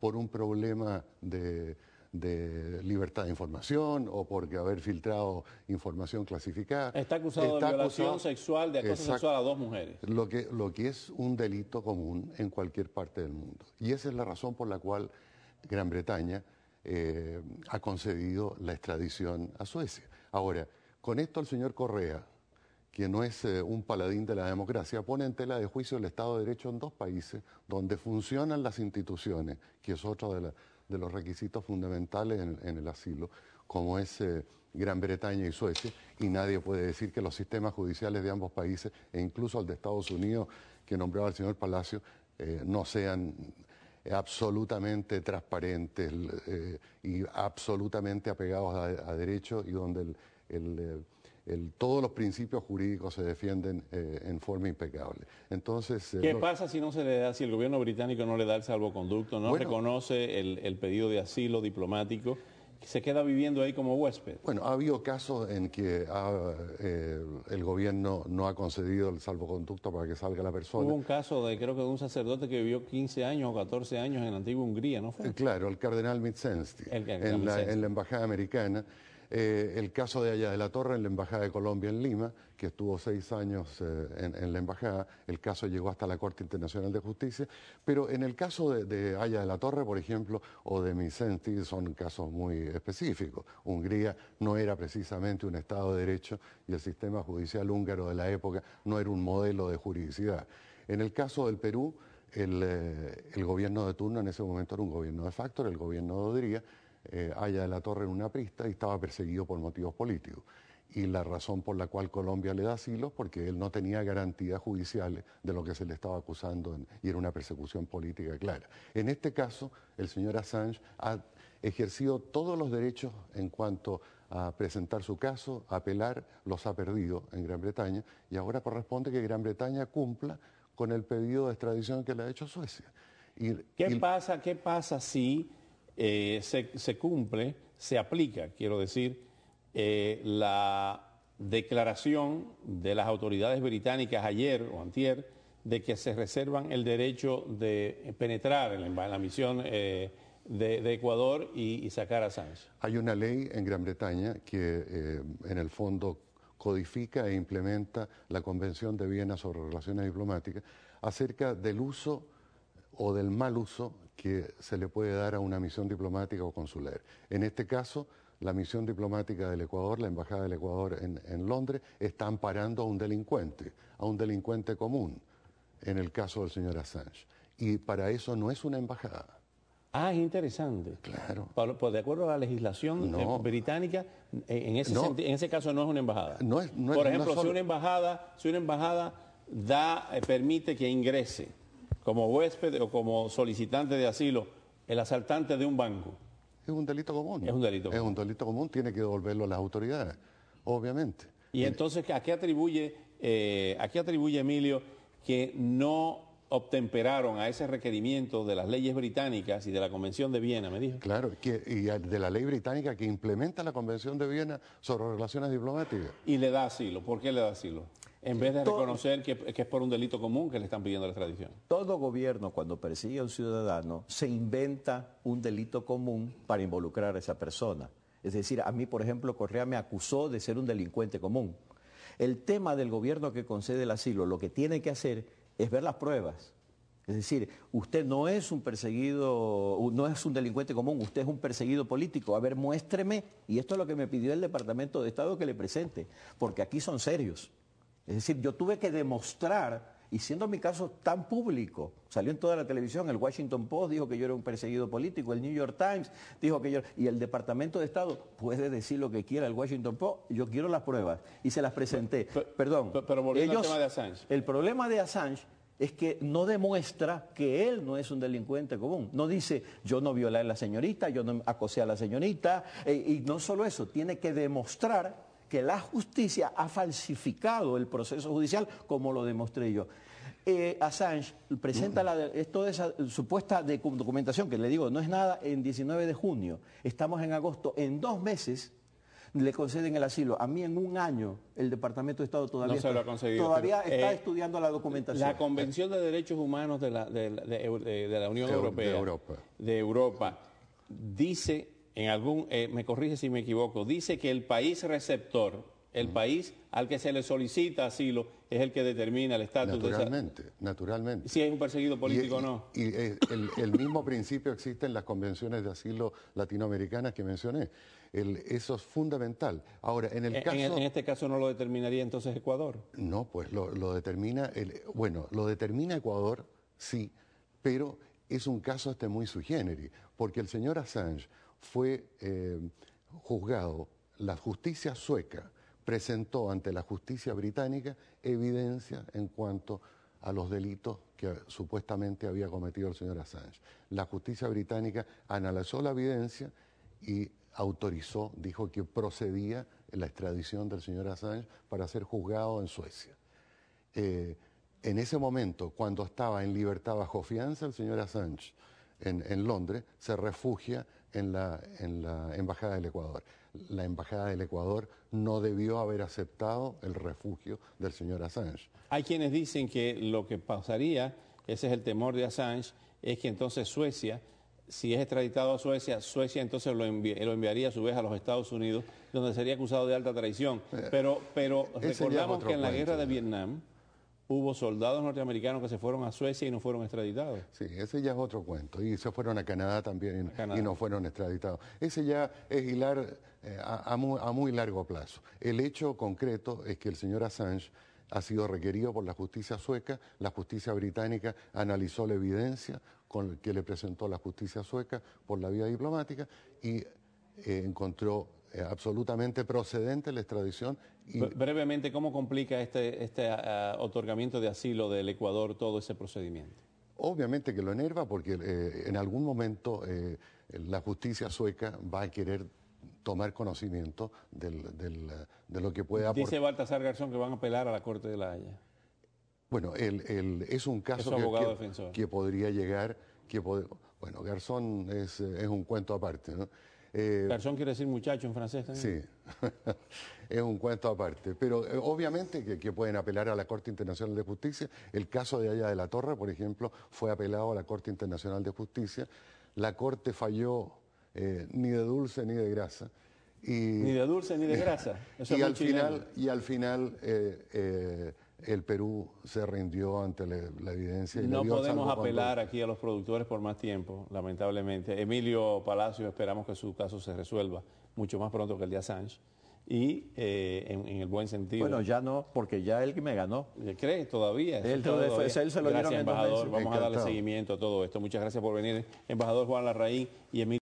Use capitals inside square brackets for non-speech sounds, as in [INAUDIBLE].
por un problema de, libertad de información o porque haber filtrado información clasificada. Está acusado de violación sexual, de acoso sexual a dos mujeres. Lo que, es un delito común en cualquier parte del mundo. Y esa es la razón por la cual Gran Bretaña eh, ha concedido la extradición a Suecia. Ahora, con esto el señor Correa, que no es eh, un paladín de la democracia, pone en tela de juicio el Estado de Derecho en dos países donde funcionan las instituciones, que es otro de, los requisitos fundamentales en, el asilo, como es eh, Gran Bretaña y Suecia, y nadie puede decir que los sistemas judiciales de ambos países, e incluso el de Estados Unidos, que nombraba el señor Palacio, eh, no sean absolutamente transparentes y absolutamente apegados a, derecho y donde el todos los principios jurídicos se defienden eh, en forma impecable. Entonces, eh, ¿Qué pasa si no se le da, si el gobierno británico no le da el salvoconducto, no reconoce el, pedido de asilo diplomático? se queda viviendo ahí como huésped. Bueno, ha habido casos en que eh, el gobierno no ha concedido el salvoconducto para que salga la persona. Hubo un caso de, creo que de un sacerdote que vivió 15 años o 14 años en la antigua Hungría, ¿no fue? claro, el cardenal Mitsensti. en, la, embajada americana. Eh, el caso de Allá de la Torre en la Embajada de Colombia en Lima, que estuvo seis años eh, en, la Embajada, el caso llegó hasta la Corte Internacional de Justicia, pero en el caso de, de de la Torre, por ejemplo, o de Misenti, son casos muy específicos. Hungría no era precisamente un Estado de Derecho y el sistema judicial húngaro de la época no era un modelo de juridicidad. En el caso del Perú, el, eh, el, gobierno de turno en ese momento era un gobierno de era el gobierno de Odría, eh, haya de la Torre en una prista y estaba perseguido por motivos políticos. Y la razón por la cual Colombia le da asilo es porque él no tenía garantías judiciales de lo que se le estaba acusando y era una persecución política clara. En este caso, el señor Assange ha ejercido todos los derechos en cuanto a presentar su caso, apelar, los ha perdido en Gran Bretaña y ahora corresponde que Gran Bretaña cumpla con el pedido de extradición que le ha hecho Suecia. ¿Qué, Pasa, ¿Qué pasa si eh, se, cumple, se aplica, quiero decir, eh, la declaración de las autoridades británicas ayer o antier de que se reservan el derecho de penetrar en la, misión eh, de, Ecuador y, y, sacar a Sánchez. Hay una ley en Gran Bretaña que en el fondo codifica e implementa la Convención de Viena sobre Relaciones Diplomáticas acerca del uso o del mal uso que se le puede dar a una misión diplomática o consular. En este caso, la misión diplomática del Ecuador, la Embajada del Ecuador en, Londres, está amparando a un delincuente, a un delincuente común, en el caso del señor Assange. Y para eso no es una embajada. Ah, es interesante. Claro. de acuerdo a la legislación eh, británica, eh, en ese, en ese caso no es una embajada. No es, por ejemplo, si una embajada, si una embajada da, eh, permite que ingrese como huésped o como solicitante de asilo el asaltante de un banco. Es un delito común. Es un delito común. Es un delito común, tiene que devolverlo a las autoridades, obviamente. Y entonces, ¿a qué atribuye, eh, atribuye Emilio que no obtemperaron a ese requerimiento de las leyes británicas y de la Convención de Viena, me dijo. Claro, y de la ley británica que implementa la Convención de Viena sobre relaciones diplomáticas. Y le da asilo. ¿Por qué le da asilo? en vez de reconocer que, es por un delito común que le están pidiendo la extradición. Todo gobierno cuando persigue a un ciudadano se inventa un delito común para involucrar a esa persona. Es decir, a mí, por ejemplo, Correa me acusó de ser un delincuente común. El tema del gobierno que concede el asilo, lo que tiene que hacer es ver las pruebas. Es decir, usted no es un perseguido, no es un delincuente común, usted es un perseguido político. A ver, muéstreme, y esto es lo que me pidió el Departamento de Estado que le presente, porque aquí son serios. Es decir, yo tuve que demostrar, y siendo mi caso tan público, salió en toda la televisión, el Washington Post dijo que yo era un perseguido político, el New York Times dijo que yo... Y el Departamento de Estado puede decir lo que quiera el Washington Post, yo quiero las pruebas, y se las presenté. Perdón. Pero, volviendo de Assange. El problema de Assange es que no demuestra que él no es un delincuente común. No dice, yo no violé a la señorita, yo no acosé a la señorita, eh, y no solo eso, tiene que demostrar que la justicia ha falsificado el proceso judicial, como lo demostré yo. Eh, Assange presenta toda esa supuesta documentación, que le digo, no es nada, en 19 de junio, estamos en agosto, en dos meses le conceden el asilo. A mí en un año el Departamento de Estado todavía, está eh, estudiando la documentación. La Convención de Derechos Humanos de la, Unión Europea, de Europa, dice en algún, eh, me corrige si me equivoco, dice que el país receptor, el país al que se le solicita asilo, es el que determina el estatus naturalmente, de Naturalmente, Si es un perseguido político o no. Y, eh, el, mismo principio existe en las convenciones de asilo latinoamericanas que mencioné. eso es fundamental. Ahora, en el caso... En, este caso no lo determinaría entonces Ecuador. No, pues lo, determina... bueno, lo determina Ecuador, sí, pero es un caso este muy sui porque el señor Assange fue eh, juzgado. La justicia sueca presentó ante la justicia británica evidencia en cuanto a los delitos que supuestamente había cometido el señor Assange. La justicia británica analizó la evidencia y autorizó, dijo que procedía la extradición del señor Assange para ser juzgado en Suecia. Eh, en ese momento, cuando estaba en libertad bajo fianza, el señor Assange en Londres se refugia en la, en la Embajada del Ecuador. La Embajada del Ecuador no debió haber aceptado el refugio del señor Assange. Hay quienes dicen que lo que pasaría, ese es el temor de Assange, es que entonces Suecia, si es extraditado a Suecia, Suecia entonces lo, lo enviaría a su vez a los Estados Unidos, donde sería acusado de alta traición. Eh, pero, pero recordamos que en la guerra de Vietnam hubo soldados norteamericanos que se fueron a Suecia y no fueron extraditados. Sí, ese ya es otro cuento. Y se fueron a Canadá también y no fueron extraditados. Ese ya es hilar eh, a, muy, largo plazo. El hecho concreto es que el señor Assange ha sido requerido por la justicia sueca, la justicia británica analizó la evidencia con que le presentó la justicia sueca por la vía diplomática y eh, encontró eh, absolutamente procedente la extradición. Y... Brevemente, ¿cómo complica este, este ah, ah, otorgamiento de asilo del Ecuador todo ese procedimiento? Obviamente que lo enerva porque eh, en algún momento eh, la justicia sueca va a querer tomar conocimiento de lo que pueda... Dice Baltasar Garzón que van a apelar a la Corte de la Haya. Bueno, es un caso que, podría llegar, que bueno, Garzón es, es un cuento aparte, ¿no? Eh, quiere decir muchacho en francés también. Sí, [LAUGHS] es un cuento aparte. Pero eh, obviamente que, pueden apelar a la Corte Internacional de Justicia. El caso de Aya de la Torre, por ejemplo, fue apelado a la Corte Internacional de Justicia. La Corte falló ni de dulce ni de grasa. ni de dulce ni de grasa. y al final el Perú se rindió ante la, evidencia. Y no podemos apelar aquí a los productores por más tiempo, lamentablemente. Emilio Palacio, esperamos que su caso se resuelva mucho más pronto que el de Assange. Y eh, en, el buen sentido. Bueno, ya no, porque ya él me ganó. ¿Cree todavía? Él, él se lo gracias, embajador. Vamos a darle seguimiento a todo esto. Muchas gracias por venir, embajador Juan Larraín y Emilio.